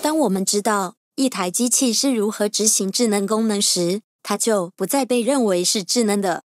当我们知道一台机器是如何执行智能功能时，它就不再被认为是智能的。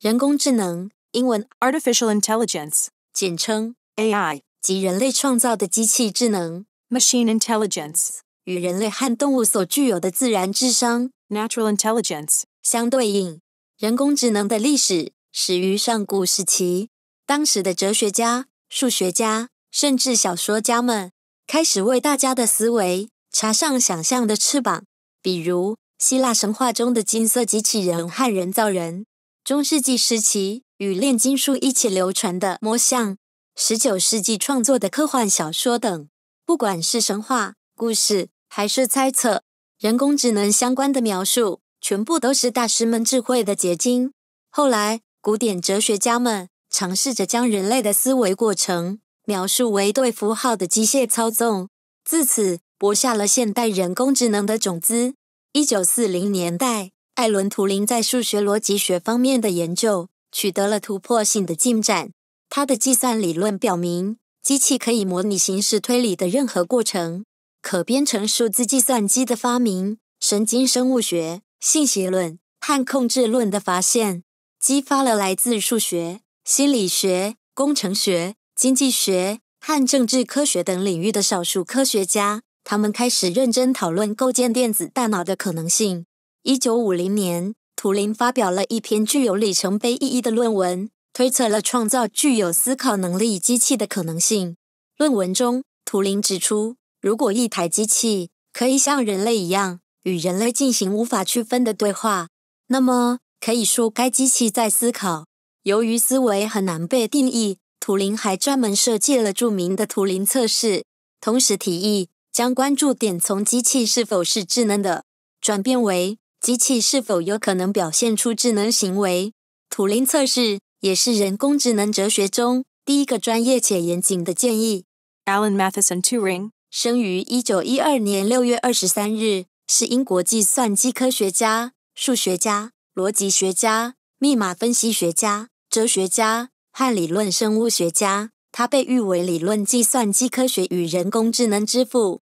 人工智能（英文：Artificial Intelligence，简称 AI） 及人类创造的机器智能 （Machine Intelligence） 与人类和动物所具有的自然智商 （Natural Intelligence） 相对应。人工智能的历史始于上古时期，当时的哲学家、数学家。甚至小说家们开始为大家的思维插上想象的翅膀，比如希腊神话中的金色机器人和人造人，中世纪时期与炼金术一起流传的魔像，十九世纪创作的科幻小说等。不管是神话故事，还是猜测人工智能相关的描述，全部都是大师们智慧的结晶。后来，古典哲学家们尝试着将人类的思维过程。描述为对符号的机械操纵，自此播下了现代人工智能的种子。一九四零年代，艾伦·图灵在数学逻辑学方面的研究取得了突破性的进展。他的计算理论表明，机器可以模拟形式推理的任何过程。可编程数字计算机的发明、神经生物学、信息论和控制论的发现，激发了来自数学、心理学、工程学。经济学和政治科学等领域的少数科学家，他们开始认真讨论构建电子大脑的可能性。一九五零年，图灵发表了一篇具有里程碑意义的论文，推测了创造具有思考能力机器的可能性。论文中，图灵指出，如果一台机器可以像人类一样与人类进行无法区分的对话，那么可以说该机器在思考。由于思维很难被定义。图灵还专门设计了著名的图灵测试，同时提议将关注点从机器是否是智能的，转变为机器是否有可能表现出智能行为。图灵测试也是人工智能哲学中第一个专业且严谨的建议。Alan m a t h e s o n Turing 生于一九一二年六月二十三日，是英国计算机科学家、数学家、逻辑学家、密码分析学家、哲学家。和理论生物学家，他被誉为理论计算机科学与人工智能之父。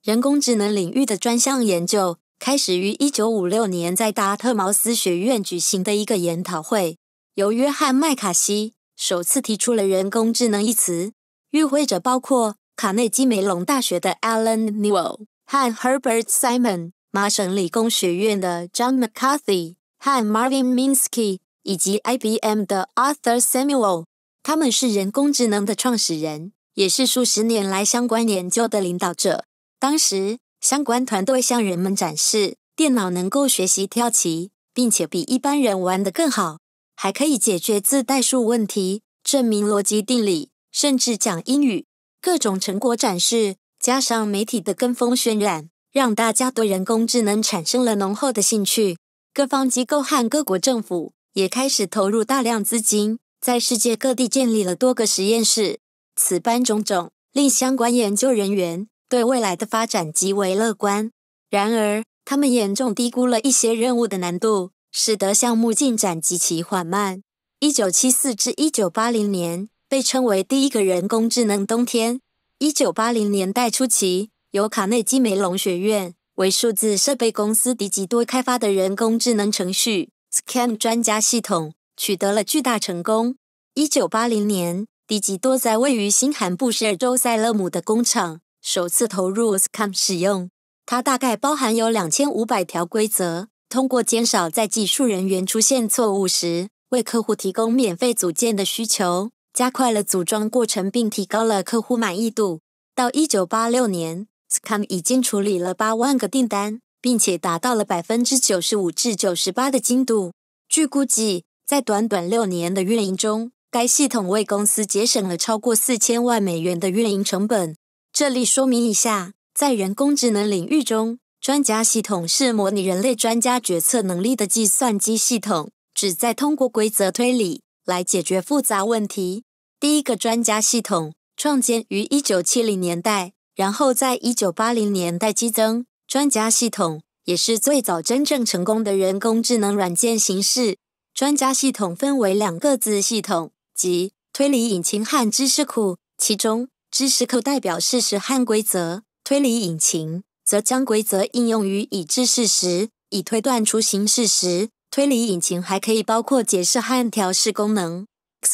人工智能领域的专项研究开始于一九五六年在达特茅斯学院举行的一个研讨会，由约翰麦卡锡首次提出了“人工智能”一词。与会者包括卡内基梅隆大学的 Alan Newell 和 Herbert Simon、麻省理工学院的 John McCarthy 和 Marvin Minsky。以及 IBM 的 Arthur Samuel，他们是人工智能的创始人，也是数十年来相关研究的领导者。当时，相关团队向人们展示电脑能够学习跳棋，并且比一般人玩得更好，还可以解决自代数问题、证明逻辑定理，甚至讲英语。各种成果展示加上媒体的跟风渲染，让大家对人工智能产生了浓厚的兴趣。各方机构和各国政府。也开始投入大量资金，在世界各地建立了多个实验室。此般种种令相关研究人员对未来的发展极为乐观。然而，他们严重低估了一些任务的难度，使得项目进展极其缓慢。一九七四至一九八零年被称为第一个人工智能冬天。一九八零年代初期，由卡内基梅隆学院为数字设备公司迪吉多开发的人工智能程序。SCAM 专家系统取得了巨大成功。一九八零年，迪吉多在位于新罕布什尔州塞勒姆的工厂首次投入 SCAM 使用。它大概包含有两千五百条规则，通过减少在技术人员出现错误时为客户提供免费组件的需求，加快了组装过程，并提高了客户满意度。到一九八六年，SCAM 已经处理了八万个订单。并且达到了百分之九十五至九十八的精度。据估计，在短短六年的运营中，该系统为公司节省了超过四千万美元的运营成本。这里说明一下，在人工智能领域中，专家系统是模拟人类专家决策能力的计算机系统，旨在通过规则推理来解决复杂问题。第一个专家系统创建于一九七零年代，然后在一九八零年代激增。专家系统也是最早真正成功的人工智能软件形式。专家系统分为两个子系统，即推理引擎和知识库。其中，知识库代表事实和规则，推理引擎则将规则应用于已知事实，以推断出新事实。推理引擎还可以包括解释和调试功能。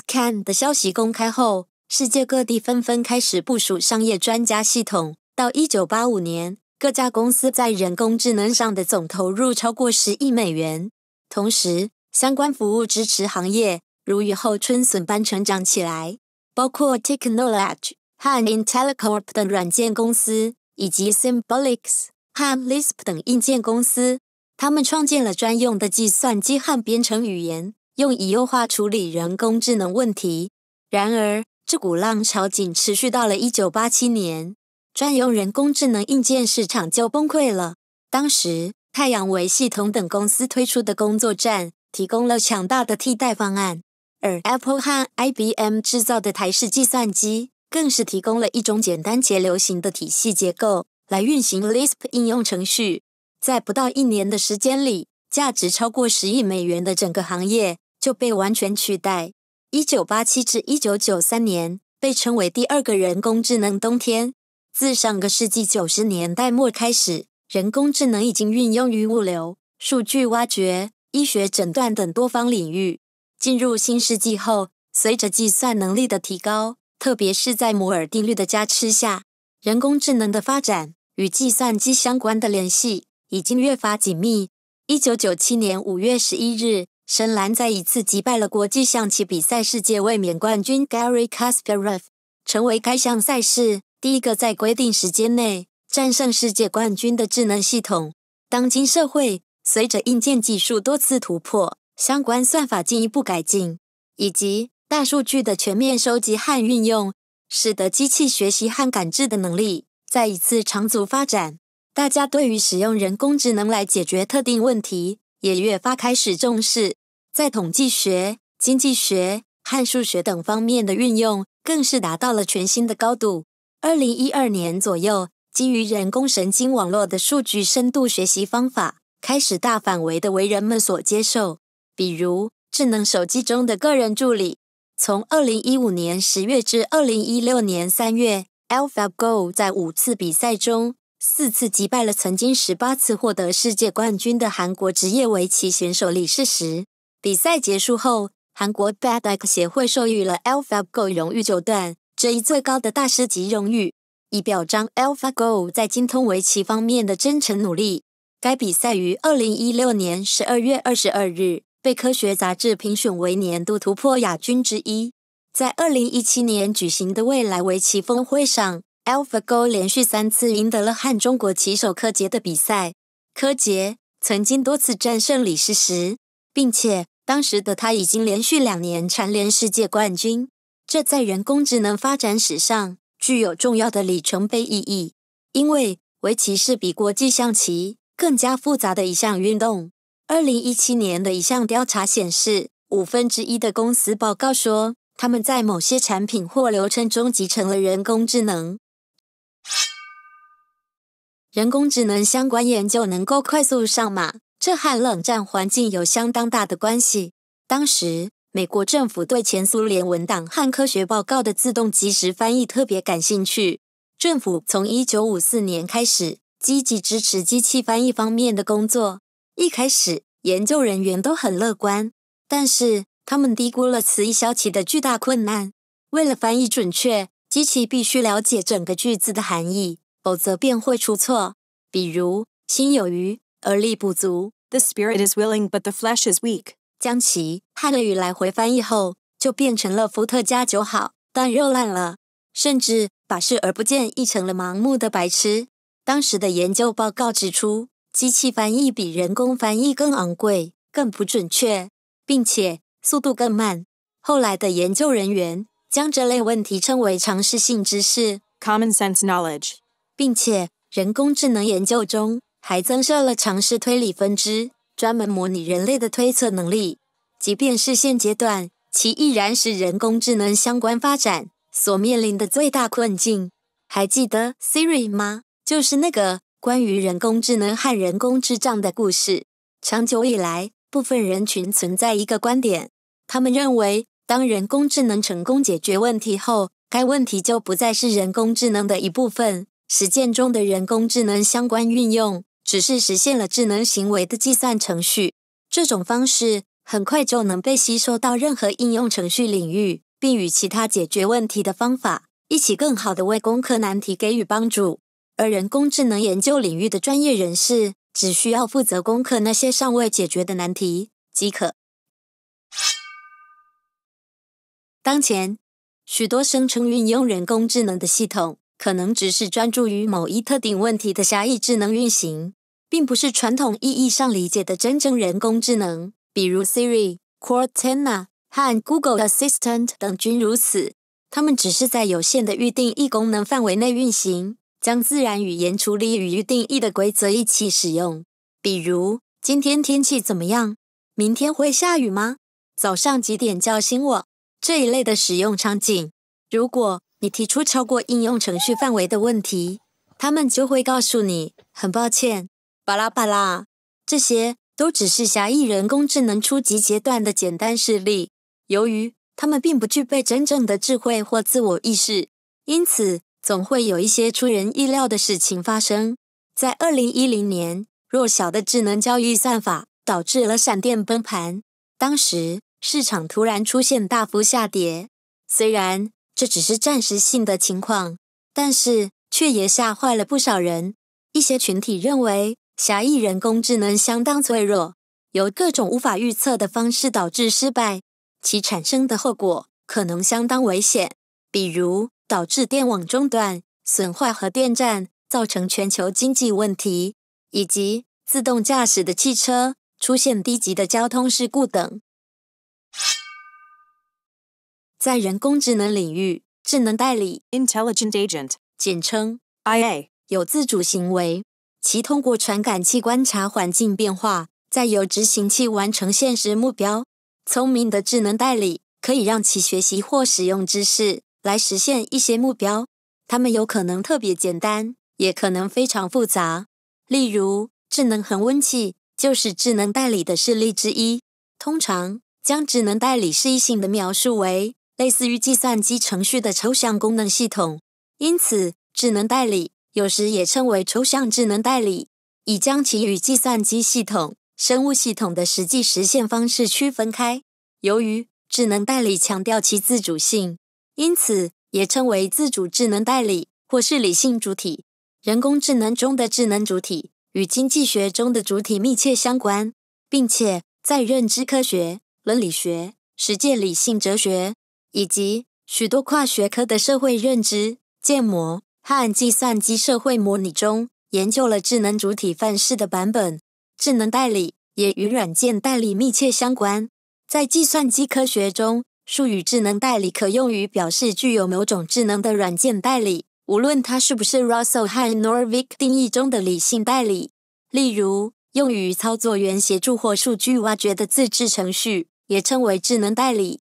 Xan 的消息公开后，世界各地纷纷开始部署商业专家系统。到一九八五年。各家公司在人工智能上的总投入超过十亿美元，同时相关服务支持行业如雨后春笋般成长起来，包括 Technology 和 Intel Corp 等软件公司，以及 Symbolics 和 Lisp 等硬件公司。他们创建了专用的计算机和编程语言，用以优化处理人工智能问题。然而，这股浪潮仅持续到了1987年。专用人工智能硬件市场就崩溃了。当时，太阳为系统等公司推出的工作站提供了强大的替代方案，而 Apple 和 IBM 制造的台式计算机更是提供了一种简单且流行的体系结构来运行 Lisp 应用程序。在不到一年的时间里，价值超过十亿美元的整个行业就被完全取代。一九八七至一九九三年被称为第二个人工智能冬天。自上个世纪九十年代末开始，人工智能已经运用于物流、数据挖掘、医学诊断等多方领域。进入新世纪后，随着计算能力的提高，特别是在摩尔定律的加持下，人工智能的发展与计算机相关的联系已经越发紧密。一九九七年五月十一日，深蓝在一次击败了国际象棋比赛世界卫冕冠军 Gary Kasparov，成为该项赛事。第一个在规定时间内战胜世界冠军的智能系统。当今社会，随着硬件技术多次突破，相关算法进一步改进，以及大数据的全面收集和运用，使得机器学习和感知的能力再一次长足发展。大家对于使用人工智能来解决特定问题也越发开始重视，在统计学、经济学和数学等方面的运用更是达到了全新的高度。二零一二年左右，基于人工神经网络的数据深度学习方法开始大范围的为人们所接受，比如智能手机中的个人助理。从二零一五年十月至二零一六年三月，AlphaGo 在五次比赛中四次击败了曾经十八次获得世界冠军的韩国职业围棋选手李世石。比赛结束后，韩国 b a d c k 协会授予了 AlphaGo 荣誉九段。这一最高的大师级荣誉，以表彰 AlphaGo 在精通围棋方面的真诚努力。该比赛于二零一六年十二月二十二日被《科学》杂志评选为年度突破亚军之一。在二零一七年举行的未来围棋峰会上，AlphaGo 连续三次赢得了和中国棋手柯洁的比赛。柯洁曾经多次战胜李世石，并且当时的他已经连续两年蝉联世界冠军。这在人工智能发展史上具有重要的里程碑意义，因为围棋是比国际象棋更加复杂的一项运动。二零一七年的一项调查显示，五分之一的公司报告说他们在某些产品或流程中集成了人工智能。人工智能相关研究能够快速上马，这和冷战环境有相当大的关系。当时。美国政府对前苏联文档和科学报告的自动即时翻译特别感兴趣。政府从1954年开始积极支持机器翻译方面的工作。一开始，研究人员都很乐观，但是他们低估了词义消息的巨大困难。为了翻译准确，机器必须了解整个句子的含义，否则便会出错。比如，“心有余而力不足 ”，The spirit is willing, but the flesh is weak。将其汉语来回翻译后，就变成了伏特加酒好，但肉烂了。甚至把视而不见译成了盲目的白痴。当时的研究报告指出，机器翻译比人工翻译更昂贵、更不准确，并且速度更慢。后来的研究人员将这类问题称为常识性知识 （common sense knowledge），并且人工智能研究中还增设了常识推理分支。专门模拟人类的推测能力，即便是现阶段，其依然是人工智能相关发展所面临的最大困境。还记得 Siri 吗？就是那个关于人工智能和人工智障的故事。长久以来，部分人群存在一个观点，他们认为，当人工智能成功解决问题后，该问题就不再是人工智能的一部分。实践中的人工智能相关运用。只是实现了智能行为的计算程序，这种方式很快就能被吸收到任何应用程序领域，并与其他解决问题的方法一起，更好的为攻克难题给予帮助。而人工智能研究领域的专业人士，只需要负责攻克那些尚未解决的难题即可。当前，许多声称运用人工智能的系统，可能只是专注于某一特定问题的狭义智能运行。并不是传统意义上理解的真正人工智能，比如 Siri、Cortana 和 Google Assistant 等均如此。它们只是在有限的预定义功能范围内运行，将自然语言处理与预定义的规则一起使用，比如“今天天气怎么样”“明天会下雨吗”“早上几点叫醒我”这一类的使用场景。如果你提出超过应用程序范围的问题，他们就会告诉你：“很抱歉。”巴拉巴拉，这些都只是狭义人工智能初级阶段的简单事例。由于他们并不具备真正的智慧或自我意识，因此总会有一些出人意料的事情发生。在二零一零年，弱小的智能交易算法导致了闪电崩盘，当时市场突然出现大幅下跌。虽然这只是暂时性的情况，但是却也吓坏了不少人。一些群体认为。狭义人工智能相当脆弱，由各种无法预测的方式导致失败，其产生的后果可能相当危险，比如导致电网中断、损坏核电站、造成全球经济问题，以及自动驾驶的汽车出现低级的交通事故等。在人工智能领域，智能代理 （Intelligent Agent），简称 IA，有自主行为。其通过传感器观察环境变化，再由执行器完成现实目标。聪明的智能代理可以让其学习或使用知识来实现一些目标。它们有可能特别简单，也可能非常复杂。例如，智能恒温器就是智能代理的示例之一。通常，将智能代理示意性的描述为类似于计算机程序的抽象功能系统。因此，智能代理。有时也称为抽象智能代理，以将其与计算机系统、生物系统的实际实现方式区分开。由于智能代理强调其自主性，因此也称为自主智能代理，或是理性主体。人工智能中的智能主体与经济学中的主体密切相关，并且在认知科学、伦理学、实践理性哲学以及许多跨学科的社会认知建模。汉计算机社会模拟中，研究了智能主体范式的版本。智能代理也与软件代理密切相关。在计算机科学中，术语“智能代理”可用于表示具有某种智能的软件代理，无论它是不是 Russell 和 n o r v i k 定义中的理性代理。例如，用于操作员协助或数据挖掘的自制程序，也称为智能代理。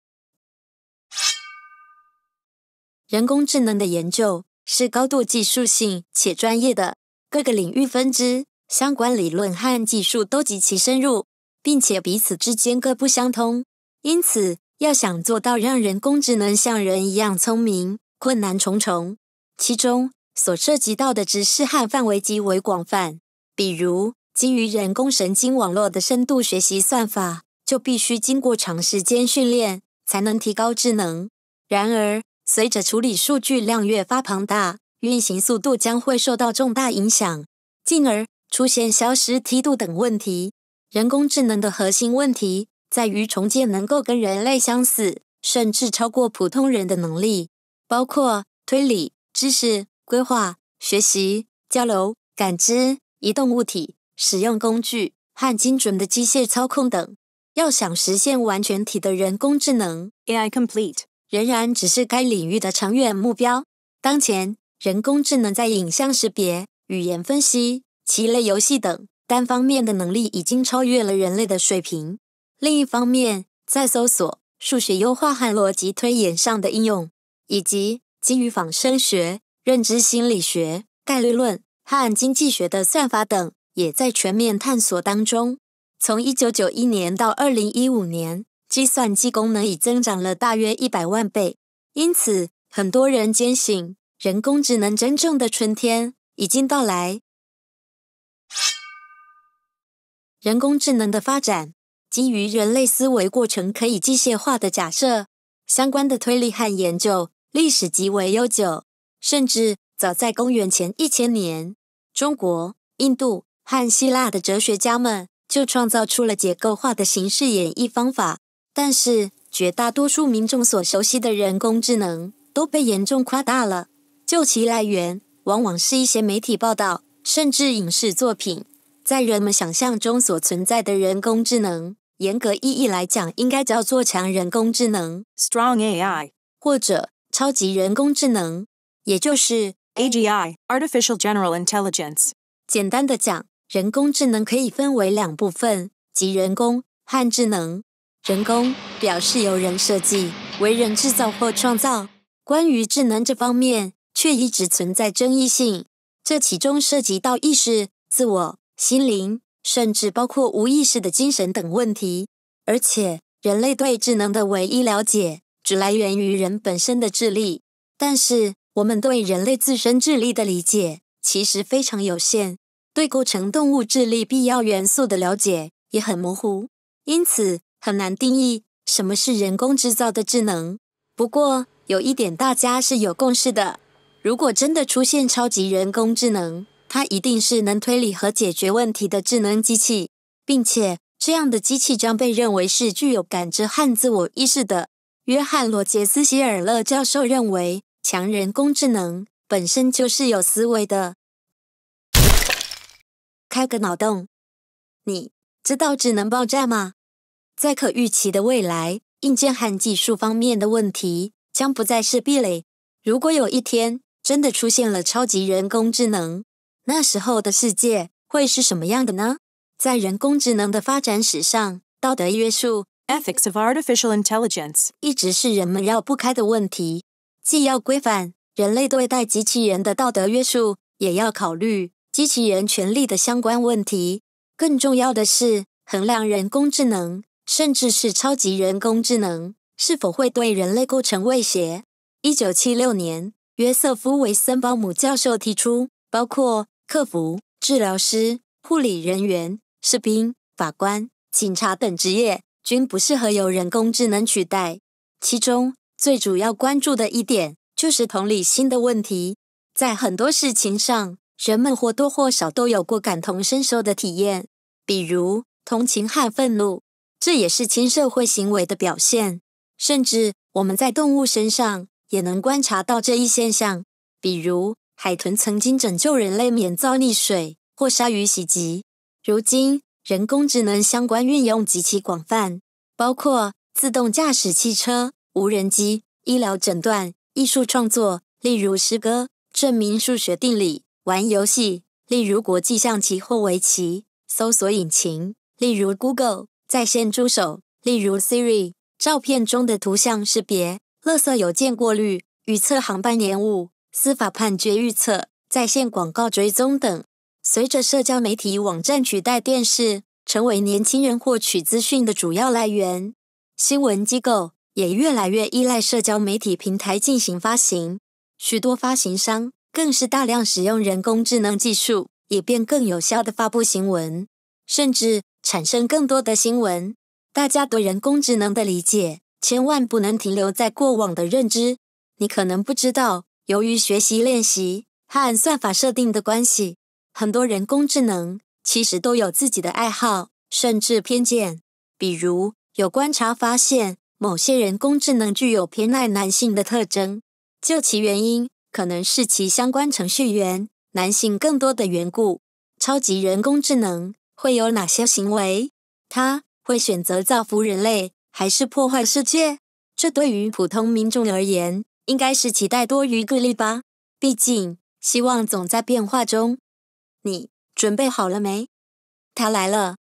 人工智能的研究。是高度技术性且专业的，各个领域分支、相关理论和技术都极其深入，并且彼此之间各不相通。因此，要想做到让人工智能像人一样聪明，困难重重。其中所涉及到的知识和范围极为广泛，比如基于人工神经网络的深度学习算法，就必须经过长时间训练才能提高智能。然而，随着处理数据量越发庞大，运行速度将会受到重大影响，进而出现消失梯度等问题。人工智能的核心问题在于重建能够跟人类相似，甚至超过普通人的能力，包括推理、知识规划、学习、交流、感知、移动物体、使用工具和精准的机械操控等。要想实现完全体的人工智能 （AI Complete）。仍然只是该领域的长远目标。当前，人工智能在影像识别、语言分析、棋类游戏等单方面的能力已经超越了人类的水平。另一方面，在搜索、数学优化和逻辑推演上的应用，以及基于仿生学、认知心理学、概率论和经济学的算法等，也在全面探索当中。从一九九一年到二零一五年。计算机功能已增长了大约一百万倍，因此很多人坚信人工智能真正的春天已经到来。人工智能的发展基于人类思维过程可以机械化的假设，相关的推理和研究历史极为悠久，甚至早在公元前一千年，中国、印度和希腊的哲学家们就创造出了结构化的形式演绎方法。但是，绝大多数民众所熟悉的人工智能都被严重夸大了。就其来源，往往是一些媒体报道，甚至影视作品。在人们想象中所存在的人工智能，严格意义来讲，应该叫做强人工智能 （Strong AI） 或者超级人工智能，也就是 AGI（Artificial General Intelligence）。简单的讲，人工智能可以分为两部分，即人工和智能。人工表示由人设计、为人制造或创造。关于智能这方面，却一直存在争议性。这其中涉及到意识、自我、心灵，甚至包括无意识的精神等问题。而且，人类对智能的唯一了解，只来源于人本身的智力。但是，我们对人类自身智力的理解其实非常有限，对构成动物智力必要元素的了解也很模糊。因此，很难定义什么是人工制造的智能。不过有一点大家是有共识的：如果真的出现超级人工智能，它一定是能推理和解决问题的智能机器，并且这样的机器将被认为是具有感知和自我意识的。约翰·罗杰斯·希尔勒教授认为，强人工智能本身就是有思维的。开个脑洞，你知道智能爆炸吗？在可预期的未来，硬件和技术方面的问题将不再是壁垒。如果有一天真的出现了超级人工智能，那时候的世界会是什么样的呢？在人工智能的发展史上，道德约束 （ethics of artificial intelligence） 一直是人们绕不开的问题。既要规范人类对待机器人的道德约束，也要考虑机器人权利的相关问题。更重要的是，衡量人工智能。甚至是超级人工智能是否会对人类构成威胁？一九七六年，约瑟夫·维森鲍姆教授提出，包括客服、治疗师、护理人员、士兵、法官、警察等职业均不适合由人工智能取代。其中最主要关注的一点就是同理心的问题。在很多事情上，人们或多或少都有过感同身受的体验，比如同情和愤怒。这也是亲社会行为的表现，甚至我们在动物身上也能观察到这一现象。比如，海豚曾经拯救人类免遭溺水或鲨鱼袭击。如今，人工智能相关运用极其广泛，包括自动驾驶汽车、无人机、医疗诊断、艺术创作，例如诗歌、证明数学定理、玩游戏，例如国际象棋或围棋、搜索引擎，例如 Google。在线助手，例如 Siri，照片中的图像识别，垃圾邮件过滤，预测航班延误，司法判决预测，在线广告追踪等。随着社交媒体网站取代电视，成为年轻人获取资讯的主要来源，新闻机构也越来越依赖社交媒体平台进行发行。许多发行商更是大量使用人工智能技术，以便更有效的发布新闻，甚至。产生更多的新闻。大家对人工智能的理解，千万不能停留在过往的认知。你可能不知道，由于学习练习和算法设定的关系，很多人工智能其实都有自己的爱好，甚至偏见。比如，有观察发现，某些人工智能具有偏爱男性的特征。就其原因，可能是其相关程序员男性更多的缘故。超级人工智能。会有哪些行为？他会选择造福人类，还是破坏世界？这对于普通民众而言，应该是期待多于规律吧。毕竟，希望总在变化中。你准备好了没？他来了。